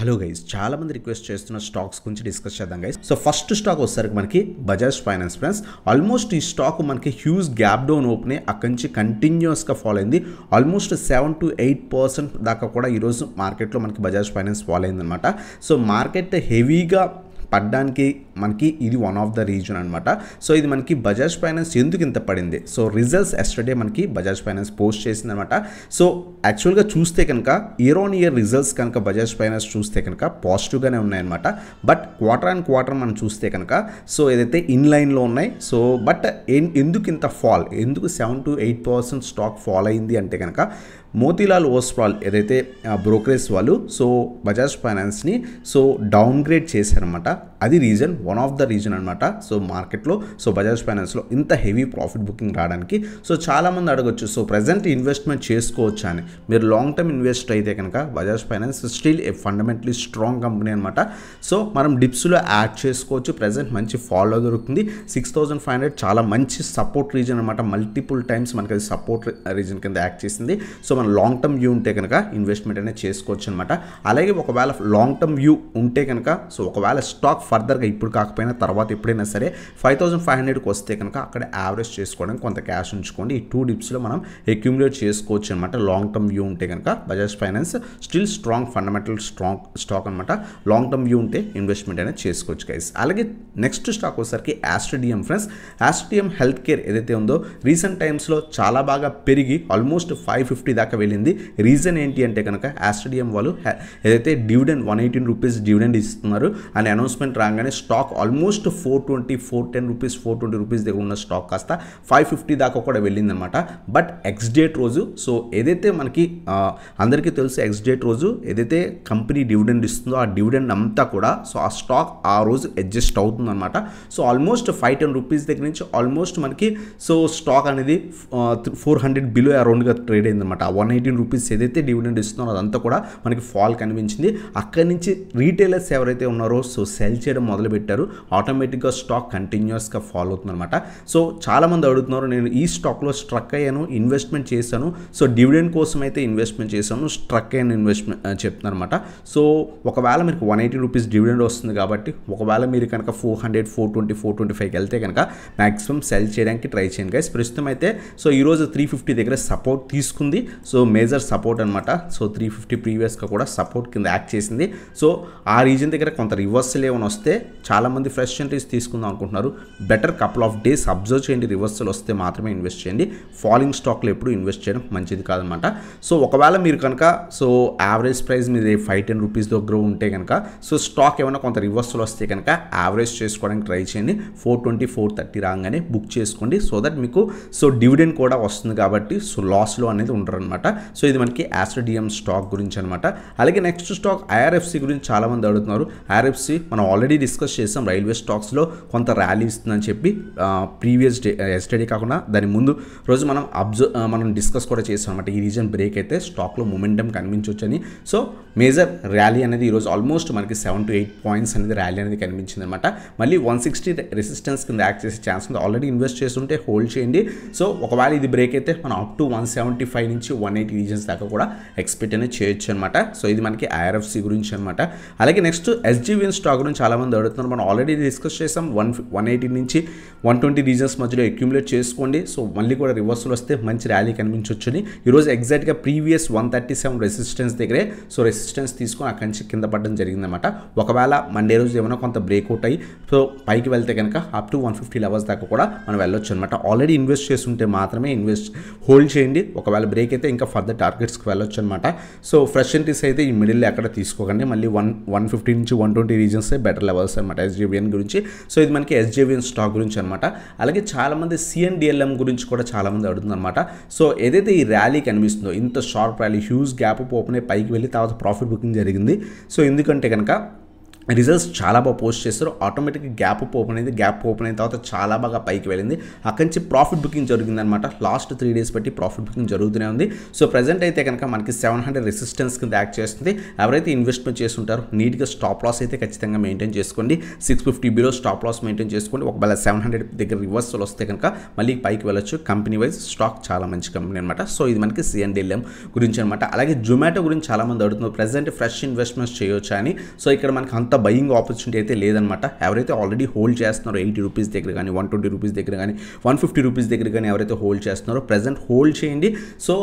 Hello guys చాలా మంది request చేస్తున్న స్టాక్స్ గురించి డిస్కస్ చేద్దాం గైస్ సో ఫస్ట్ స్టాక్ వచ్చేసరికి మనకి బజాజ్ ఫైనాన్స్ ఫ్రెండ్స్ ఆల్మోస్ట్ ఈ స్టాక్ మనకి హ్యూజ్ గ్యాప్ డౌన్ ఓపెన్ అయ్యి అక్కడి నుంచి కంటిన్యూస్గా ఫాలో అయింది almost seven to eight percent దాకా కూడా ఈరోజు మార్కెట్లో మనకి బజాజ్ ఫైనాన్స్ ఫాలో అయిందనమాట సో మార్కెట్ హెవీగా పడ్డానికి మనకి ఇది వన్ ఆఫ్ ద రీజన్ అనమాట సో ఇది మనకి బజాజ్ ఫైనాన్స్ ఎందుకు ఇంత పడింది సో రిజల్ట్స్ ఎస్టర్డే మనకి బజాజ్ ఫైనాన్స్ పోస్ట్ చేసింది అనమాట సో యాక్చువల్గా చూస్తే కనుక ఇయర్ ఆన్ ఇయర్ రిజల్ట్స్ కనుక బజాజ్ ఫైనాన్స్ చూస్తే కనుక పాజిటివ్గానే ఉన్నాయన్నమాట బట్ క్వార్టర్ అండ్ క్వార్టర్ మనం చూస్తే కనుక సో ఏదైతే ఇన్ లైన్లో ఉన్నాయి సో బట్ ఎందుకు ఇంత ఫాల్ ఎందుకు seven to eight percent stock fall అయింది అంటే కనుక మోతీలాల్ ఓస్వాల్ ఏదైతే బ్రోకరేజ్ వాళ్ళు సో బజాజ్ ఫైనాన్స్ని సో డౌన్గ్రేడ్ చేశారన్నమాట అది reason one of the reason అనమాట సో మార్కెట్లో సో బజాజ్ ఫైనాన్స్లో ఇంత హెవీ ప్రాఫిట్ బుకింగ్ రావడానికి సో చాలామంది అడగొచ్చు సో ప్రజెంట్ ఇన్వెస్ట్మెంట్ చేసుకోవచ్చు అని మీరు లాంగ్ టర్మ్ ఇన్వెస్ట్ అయితే కనుక Bajaj finance still a fundamentally strong company అనమాట సో మనం డిప్స్లో యాడ్ చేసుకోవచ్చు ప్రజెంట్ మంచి ఫాలో దొరుకుతుంది సిక్స్ థౌసండ్ ఫైవ్ హండ్రెడ్ చాలా మంచి సపోర్ట్ రీజన్ అనమాట మల్టిపుల్ టైమ్స్ మనకి అది సపోర్ట్ రీజన్ కింద యాక్ట్ చేసింది సో మనం లాంగ్ టర్మ్ వ్యూ ఉంటే కనుక ఇన్వెస్ట్మెంట్ అనేది చేసుకోవచ్చు అనమాట అలాగే ఒకవేళ లాంగ్ టర్మ్ వ్యూ ఉంటే కనుక సో ఒకవేళ స్టాక్ ఫర్దర్గా ఇప్పుడు కాకపోయినా తర్వాత ఎప్పుడైనా సరే ఫైవ్ థౌసండ్ ఫైవ్ హండ్రెడ్కి వస్తే కనుక అక్కడ యావరేజ్ చేసుకోవడానికి కొంత క్యాష్ ఉంచుకోండి ఈ టూ డిప్స్లో మనం అక్యూములేట్ చేసుకోవచ్చు అనమాట లాంగ్ టర్మ్ వ్యూ ఉంటే కనుక Bajaj finance still strong fundamental strong stock అనమాట లాంగ్ టర్మ్ వ్యూ ఉంటే ఇన్వెస్ట్మెంట్ అనేది చేసుకోవచ్చు కైస్ అలాగే నెక్స్ట్ స్టాక్ వచ్చేసరికి Aster DM friends Aster DM health care ఏదైతే ఉందో రీసెంట్ టైమ్స్లో చాలా బాగా పెరిగి ఆల్మోస్ట్ ఫైవ్ ఫిఫ్టీ దాకా వెళ్ళింది రీజన్ ఏంటి అంటే కనుక యాస్ట్రిడియం వాళ్ళు ఏదైతే dividend one eighteen rupees dividend ఇస్తున్నారు అండ్ అనౌన్స్మెంట్ రాగానే stock almost four twenty four ten rupees four twenty rupees దగ్గర ఉన్న స్టాక్ కాస్త ఫైవ్ ఫిఫ్టీ దాకా కూడా వెళ్ళిందనమాట బట్ ఎక్స్ డేట్ రోజు సో ఏదైతే మనకి అందరికీ తెలుసు ఎక్స్ డేట్ రోజు ఏదైతే కంపెనీ డివిడెండ్ ఇస్తుందో ఆ డివిడెండ్ అంతా కూడా సో ఆ స్టాక్ ఆ రోజు అడ్జస్ట్ అవుతుందన్నమాట so almost five ten rupees దగ్గర నుంచి ఆల్మోస్ట్ మనకి సో స్టాక్ అనేది ఫోర్ హండ్రెడ్ బిలో అరౌండ్గా ట్రేడ్ అయిందనమాట వన్ ఎయిటీన్ రూపీస్ ఏదైతే డివిడెండ్ ఇస్తుందో అదంతా కూడా మనకి ఫాల్ కనిపించింది అక్కడి నుంచి రీటైలర్స్ ఎవరైతే ఉన్నారో సో సెల్ చేయడం మొదలుపెట్టారు ఆటోమేటిక్గా స్టాక్ కంటిన్యూస్గా ఫాలో అవుతుందన్నమాట సో చాలామంది అడుగుతున్నారు నేను ఈ స్టాక్లో స్ట్రక్ అయ్యాను ఇన్వెస్ట్మెంట్ చేశాను సో డివిడెండ్ కోసం అయితే ఇన్వెస్ట్మెంట్ చేశాను స్ట్రక్ అయిన ఇన్వెస్ట్మెంట్ అనమాట సో ఒకవేళ మీకు వన్ ఎయిటీ రూపీస్ డివిడెండ్ వస్తుంది కాబట్టి ఒకవేళ మీరు కనుక four hundred four twenty four twenty ఫైవ్కి వెళ్తే కనుక మ్యాక్సిమం సెల్ చేయడానికి ట్రై చేయండి గైస్ ప్రస్తుతం అయితే సో ఈరోజు త్రీ ఫిఫ్టీ దగ్గర సపోర్ట్ తీసుకుంది సో మేజర్ సపోర్ట్ అనమాట సో త్రీ ఫిఫ్టీ ప్రీవియస్గా కూడా సపోర్ట్ కింద యాక్ట్ చేసింది సో ఆ రీజన్ దగ్గర కొంత రివర్సల్ ఏమైనా వస్తే చాలామంది ఫ్రెష్ ఎంట్రీస్ తీసుకుందాం అనుకుంటున్నారు better couple of days observe చేయండి రివర్సల్ వస్తే మాత్రమే ఇన్వెస్ట్ చేయండి ఫాలింగ్ స్టాక్లు ఎప్పుడు ఇన్వెస్ట్ చేయడం మంచిది కాదనమాట సో ఒకవేళ మీరు కనుక సో యావరేజ్ ప్రైస్ మీద ఫైవ్ టెన్ రూపీస్ దగ్గర ఉంటే కనుక సో స్టాక్ ఏమైనా కొంత రివర్సల్ వస్తే కనుక యావరేజ్ చేసుకోవడానికి ట్రై చేయండి ఫోర్ ట్వంటీ ఫోర్ థర్టీ రాగానే బుక్ చేసుకోండి సో దట్ మీకు సో డివిడెండ్ కూడా వస్తుంది కాబట్టి సో లాస్లో అనేది ఉండరు అనమాట సో ఇది మనకి యాస్ట్రడియం స్టాక్ గురించి అనమాట అలాగే నెక్స్ట్ స్టాక్ ఐఆర్ఎఫ్సి గురించి చాలామంది అడుగుతున్నారు ఐఆర్ఎఫ్సి మనం ఆల్రెడీ ఆల్రెడీ డిస్కస్ చేసాం రైల్వే స్టాక్స్లో కొంత ర్యాలీ ఇస్తుందని చెప్పి ప్రీవియస్ డే ఎస్టడీ కాకుండా దాని ముందు రోజు మనం అబ్జర్వ్ మనం డిస్కస్ కూడా చేసాం అనమాట ఈ రీజన్ బ్రేక్ అయితే స్టాక్లో మొమెంటం కనిపించవచ్చని సో మేజర్ ర్యాలీ అనేది ఈరోజు ఆల్మోస్ట్ మనకి సెవెన్ టు ఎయిట్ పాయింట్స్ అనేది ర్యాలీ అనేది కనిపించింది అనమాట మళ్ళీ వన్ సిక్స్టీ రెసిస్టెన్స్ కింద యాక్ట్ చేసే ఛాన్స్ ఉంది ఆల్రెడీ ఇన్వెస్ట్ చేస్తుంటే హోల్డ్ చేయండి సో ఒకవేళ ఇది బ్రేక్ అయితే మనం up to one seventy five నుంచి వన్ ఎయిటీ రీజన్స్ దాకా కూడా ఎక్స్పెక్ట్ అనేది చేయొచ్చు అనమాట సో ఇది మనకి ఐఆర్ఎఫ్సి గురించి అనమాట అలాగే నెక్స్ట్ ఎస్జీవిన్ స్టాక్ గురించి చాలా చాలామంది అడుగుతున్నారు మనం ఆల్రెడీ డిస్కస్ చేసాం వన్ వన్ ఎయిటీ నుంచి వన్ ట్వంటీ రీజన్స్ మధ్యలో అక్యుములేట్ చేసుకోండి సో మళ్ళీ కూడా రివర్సల్ వస్తే మంచి ర్యాలీ అని ఈరోజు ఎగ్జాక్ట్గా previous one thirty seven resistance దగ్గరే సో రెసిస్టెన్స్ తీసుకొని అక్కడి నుంచి కింద పడడం జరిగిందనమాట ఒకవేళ మండే రోజు ఏమైనా కొంత బ్రేక్అవుట్ అయ్యి సో పైకి వెళ్తే కనుక up to one fifty levels దాకా కూడా మనం వెళ్ళొచ్చు అనమాట ఆల్రెడీ ఇన్వెస్ట్ చేస్తుంటే మాత్రమే ఇన్వెస్ట్ హోల్డ్ చేయండి ఒకవేళ బ్రేక్ అయితే ఇంకా ఫర్దర్ టార్గెట్స్కి వెళ్ళొచ్చు అనమాట సో ఫ్రెష్ ఎంట్రీస్ అయితే ఈ మిడిల్ ఎక్కడ తీసుకోకండి మళ్ళీ వన్ వన్ ఫిఫ్టీ నుంచి వన్ ట్వంటీ రీజన్సే బెటర్ లెవెల్స్ అనమాట ఎస్జేబిఎన్ గురించి సో ఇది మనకి ఎస్జేబిఎన్ స్టాక్ గురించి అనమాట అలాగే చాలామంది సిఎన్డిఎల్ఎం గురించి కూడా చాలామంది అడుగుతుందన్నమాట సో ఏదైతే ఈ ర్యాలీ కనిపిస్తుందో ఇంత sharp rally huge gap open అయి పైకి వెళ్ళి తర్వాత ప్రాఫిట్ బుకింగ్ జరిగింది సో ఎందుకంటే కనుక రిజల్ట్స్ చాలా బాగా పోస్ట్ చేస్తారు ఆటోమేటిక్గా గ్యాప్ ఓపెన్ అయింది గ్యాప్ ఓపెన్ అయిన తర్వాత చాలా బాగా పైకి వెళ్ళింది అక్కడి నుంచి ప్రాఫిట్ బుకింగ్ జరిగిందనమాట లాస్ట్ త్రీ డేస్ బట్టి ప్రాఫిట్ బుకింగ్ జరుగుతూనే ఉంది సో ప్రజెంట్ అయితే కనుక మనకి సెవెన్ హండ్రెడ్ రెసిస్టెన్స్ కింద యాక్ట్ చేస్తుంది ఎవరైతే ఇన్వెస్ట్మెంట్ చేస్తుంటారు నీట్గా స్టాప్ లాస్ అయితే ఖచ్చితంగా మెయింటైన్ చేసుకోండి six fifty below stop loss maintain చేసుకోండి ఒకవేళ సెవెన్ హండ్రెడ్ దగ్గర రివర్సల్ వస్తే కనుక మళ్ళీ పైకి వెళ్ళొచ్చు కంపెనీ వైజ్ స్టాక్ చాలా మంచి కంపెనీ అనమాట సో ఇది మనకి సిఎన్డిఎల్ఎం గురించి అనమాట అలాగే జొమాటో గురించి చాలామంది అడుగుతున్నారు ప్రజెంట్ ఫ్రెష్ ఇన్వెస్ట్మెంట్స్ చేయొచ్చా అని సో ఇక్కడ మనకి అంత బయింగ్ ఆపర్చునిటీ అయితే లేదనమాట ఎవరైతే ఆల్రెడీ హోల్డ్ చేస్తున్నారో ఎయిటీ రూపీస్ దగ్గర కానీ వన్ ట్వంటీ రూపీస్ దగ్గర కానీ వన్ ఫిఫ్టీ రూపీస్ దగ్గర కానీ ఎవరైతే హోల్డ్ చేస్తున్నారో ప్రజెంట్ హోల్డ్ చేయండి సో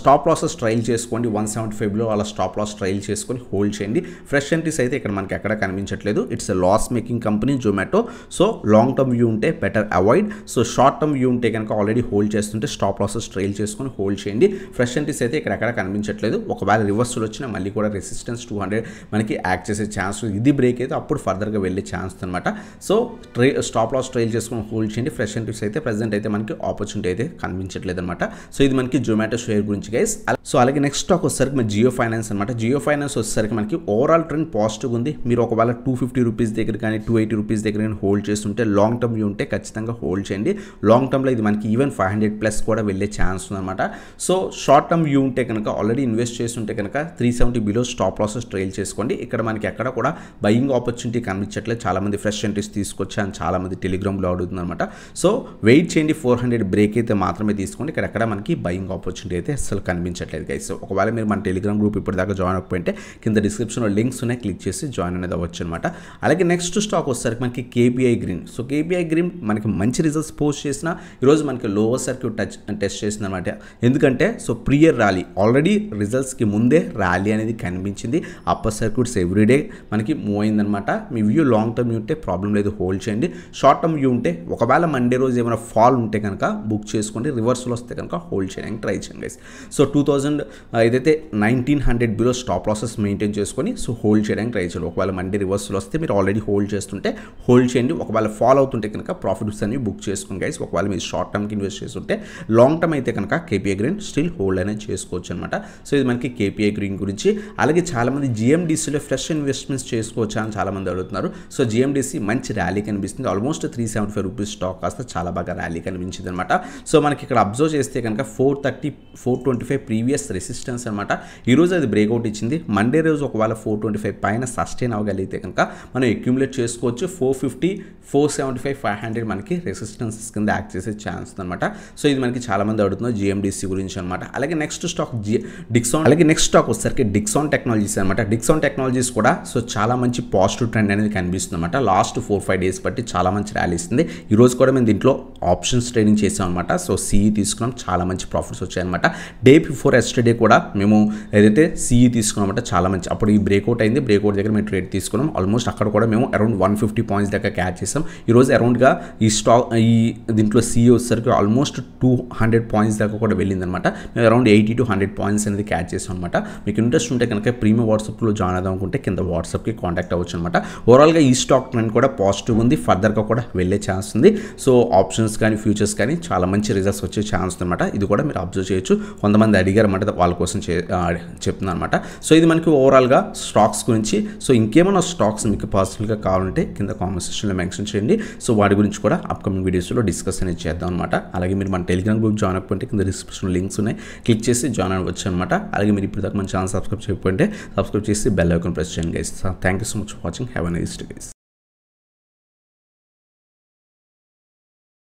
స్టాప్ లాసెస్ ట్రైల్ చేసుకోండి వన్ సెవెంటీ ఫైవ్లో అలా స్టాప్ లాస్ ట్రైల్ చేసుకొని హోల్డ్ చేయండి ఫ్రెష్ ఎంట్రీస్ అయితే ఇక్కడ మనకి ఎక్కడ కనిపించట్లేదు it's a loss making company Zomato so long term view ఉంటే better avoid so short term view ఉంటే కనుక ఆల్రెడీ హోల్డ్ చేస్తుంటే స్టాప్ లాసెస్ ట్రైల్ చేసుకొని హోల్డ్ చేయండి ఫ్రెష్ ఎంట్రీస్ అయితే ఇక్కడ ఎక్కడ కనిపించట్లేదు ఒకవేళ రివర్సల్ వచ్చినా మళ్ళీ కూడా రెసిస్టెన్స్ టూ హండ్రెడ్ మనకి యాక్ట్ చేసే ఛాన్స్ ఇది బ్రేక్ అయితే అప్పుడు ఫర్దర్గా వెళ్ళే ఛాన్స్ అనమాట సో ట్రే స్టాప్ లాస్ ట్రైల్ చేసుకుని హోల్డ్ చేయండి ఫ్రెష్ ఎంట్రీస్ అయితే ప్రెసెంట్ అయితే మనకి ఆపర్చునిటీ అయితే కనిపించట్లేదు అనమాట సో ఇది మనకి జొమాటో షేర్ గురించి గైస్ సో అలాగే నెక్స్ట్ స్టాక్ వచ్చేసరికి మన జియో ఫైనాన్స్ అనమాట జియో ఫైనాన్స్ వచ్చేసరికి మనకి ఓవరాల్ ట్రెండ్ పాజిటివ్ ఉంది మీరు ఒకవేళ టూ ఫిఫ్టీ రూపీస్ దగ్గర కానీ టూ ఎయిటీ రూపీస్ దగ్గర కానీ హోల్డ్ చేస్తుంటే లాంగ్ టర్మ్ ఉంటే ఖచ్చితంగా హోల్డ్ చేయండి లాంగ్ టర్మ్లో ఇది మనకి ఈవెన్ ఫైవ్ హండ్రెడ్ ప్లస్ కూడా వెళ్ళే ఛాన్స్ ఉందన్నమాట సో షార్ట్ టర్మ్ వ్యూ ఉంటే కనుక ఆల్రెడీ ఇన్వెస్ట్ చేస్తుంటే కనుక three seventy below stop losses trail చేసుకోండి ఇక్కడ మనకి ఎక్కడ కూడా బయింగ్ ఆపర్చునిటీ కనిపించట్లేదు చాలామంది ఫ్రెష్ ఎంట్రీస్ తీసుకొచ్చాను చాలామంది టెలిగ్రామ్లో అడుగుతుంది అనమాట సో వెయిట్ చేయండి ఫోర్ హండ్రెడ్ బ్రేక్ అయితే మాత్రమే తీసుకోండి ఇక్కడ మనకి బయింగ్ ఆపర్చునిటీ అయితే అస్సలు కనిపించట్లేదు గైస్ ఒకవేళ మీరు మన టెలిగ్రామ్ గ్రూప్ ఇప్పటిదాకా జాయిన్ అయిపోయింటే కింద డిస్క్రిప్షన్లో లింక్స్ ఉన్నాయి క్లిక్ చేసి జాయిన్ అనేది అవ్వచ్చు అనమాట అలాగే నెక్స్ట్ స్టాక్ వచ్చేసరికి మనకి KPI green so KPI green మనకి మంచి రిజల్ట్స్ పోస్ట్ చేసిన ఈరోజు మనకి లోవర్ సర్క్యూట్ టచ్ టెస్ట్ చేసింది అనమాట ఎందుకంటే సో ప్రియర్ ర్యాలీ ఆల్రెడీ రిజల్ట్స్కి ముందే ర్యాలీ అనేది కనిపించింది అప్పర్ సర్క్యూట్స్ ఎవ్రీడే మనకి మూవ్ అయిందనమాట మీ వ్యూ లాంగ్ టర్మ్ వ్యూ ఉంటే ప్రాబ్లం లేదు హోల్డ్ చేయండి షార్ట్ టర్మ్ వ్యూ ఉంటే ఒకవేళ మండే రోజు ఏమైనా ఫాల్ ఉంటే కనుక బుక్ చేసుకోండి రివర్సల్ వస్తే కనుక హోల్డ్ చేయడానికి ట్రై చేయండి గైస్ సో టూ థౌజండ్ ఏదైతే nineteen hundred below stop losses maintain చేసుకొని సో హోల్డ్ చేయడానికి ట్రై చేయాలి ఒకవేళ మండే రివర్సల్ వస్తే మీరు ఆల్రెడీ హోల్డ్ చేస్తుంటే హోల్డ్ చేయండి ఒకవేళ ఫాల్ అవుతుంటే కనుక ప్రాఫిట్స్ అనేవి బుక్ చేసుకోండి గైస్ ఒకవేళ మీరు షార్ట్ టర్మ్కి ఇన్వెస్ట్ చేస్తుంటే లాంగ్ టర్మ్ అయితే కనుక కేపీఏ గ్రీన్ స్టిల్ హోల్డ్ అనేది చేసుకోవచ్చు అనమాట సో ఇది మనకి కేపీఏ గ్రీన్ గురించి అలాగే చాలామంది జిఎండిసిలో ఫ్రెష్ ఇన్వెస్ట్మెంట్స్ చేసి చేసుకోవచ్చా అని చాలామంది అడుగుతున్నారు సో జిఎండిసి మంచి ర్యాలీ కనిపిస్తుంది almost three seventy five rupees stock కాస్త చాలా బాగా ర్యాలీ కనిపించింది అనమాట సో మనకి ఇక్కడ అబ్జర్వ్ చేస్తే కనుక four thirty four twenty five previous resistance అనమాట ఈరోజు అది బ్రేక్అవుట్ ఇచ్చింది మండే రోజు ఒకవేళ ఫోర్ ట్వంటీ ఫైవ్ పైన సస్టైన్ అవ్వగలిగితే కనుక మనం అక్యుములేట్ చేసుకోవచ్చు four fifty four seventy five five hundred మనకి రెసిస్టెన్సెస్ కింద యాక్ట్ చేసే ఛాన్స్ అనమాట సో ఇది మనకి చాలామంది అడుగుతున్నారు జిఎండిసి గురించి అనమాట అలాగే నెక్స్ట్ స్టాక్ జి డిక్సాన్ అలాగే నెక్స్ట్ స్టాక్ వచ్చేసరికి డిక్సాన్ టెక్నాలజీస్ అనమాట డిక్సాన్ టెక్నాలజీస్ కూడా సో చాలా చాలా మంచి పాజిటివ్ ట్రెండ్ అనేది కనిపిస్తుంది అనమాట లాస్ట్ ఫోర్ ఫైవ్ డేస్ బట్టి చాలా మంచి ర్యాలీ ఇస్తుంది ఈరోజు కూడా మేము దీంట్లో ఆప్షన్స్ ట్రేడింగ్ చేసాం అనమాట సో సిఈ తీసుకున్నాం చాలా మంచి ప్రాఫిట్స్ వచ్చాయన్నమాట డే బిఫోర్ ఎస్టర్డే కూడా మేము ఏదైతే సిఈ e తీసుకున్నామంట చాలా మంచి అప్పుడు ఈ బ్రేక్అవుట్ అయింది బ్రేక్అవుట్ దగ్గర మేము ట్రేడ్ తీసుకున్నాం ఆల్మోస్ట్ అక్కడ కూడా మేము అరౌండ్ వన్ ఫిఫ్టీ పాయింట్స్ దగ్గర క్యాచ్ చేసాం ఈరోజు అరౌండ్గా ఈ స్టాక్ ఈ దీంట్లో సిఈ e వచ్చేసరికి ఆల్మోస్ట్ టూ హండ్రెడ్ పాయింట్స్ దాకా కూడా వెళ్ళిందనమాట మేము around eighty to hundred points అనేది క్యాచ్ చేసాం అనమాట మీకు ఇంట్రెస్ట్ ఉంటే కనుక ప్రీమియం వాట్సాప్లో జాయిన్ అవుదాం అనుకుంటే కింద వాట్సాప్కి మీరు కాంటాక్ట్ అవ్వచ్చు అనమాట ఓవరాల్గా ఈ స్టాక్ ట్రెండ్ కూడా పాజిటివ్ ఉంది ఫర్దర్గా కూడా వెళ్ళే ఛాన్స్ ఉంది సో ఆప్షన్స్ కానీ ఫ్యూచర్స్ కానీ చాలా మంచి రిజల్ట్స్ వచ్చే ఛాన్స్ అనమాట ఇది కూడా మీరు అబ్జర్వ్ చేయొచ్చు కొంతమంది అడిగారు అనమాట వాళ్ళ కోసం చెప్తున్నాను అనమాట సో ఇది మనకి ఓవరాల్గా స్టాక్స్ గురించి సో ఇంకేమైనా స్టాక్స్ మీకు పాజిటివ్గా కావాలంటే కింద కామెంట్ సెక్షన్లో మెన్షన్ చేయండి సో వాటి గురించి కూడా అప్కమింగ్ వీడియోస్లో డిస్కస్ అనేది చేద్దాం అనమాట అలాగే మీరు మన టెలిగ్రామ్ గ్రూప్ జాయిన్ అయిపోయింటే కింద డిస్క్రిప్షన్ లింక్స్ ఉన్నాయి క్లిక్ చేసి జాయిన్ అవ్వచ్చు అనమాట అలాగే మీరు ఇప్పుడు దాకా మన ఛానల్ సబ్స్క్రైబ్ చేయకపోతే సబ్స్క్రైబ్ చేసి బెల్ ఐకన్ ప్రెస్ చేయండి thank Thank you so much for watching. Have a nice day guys.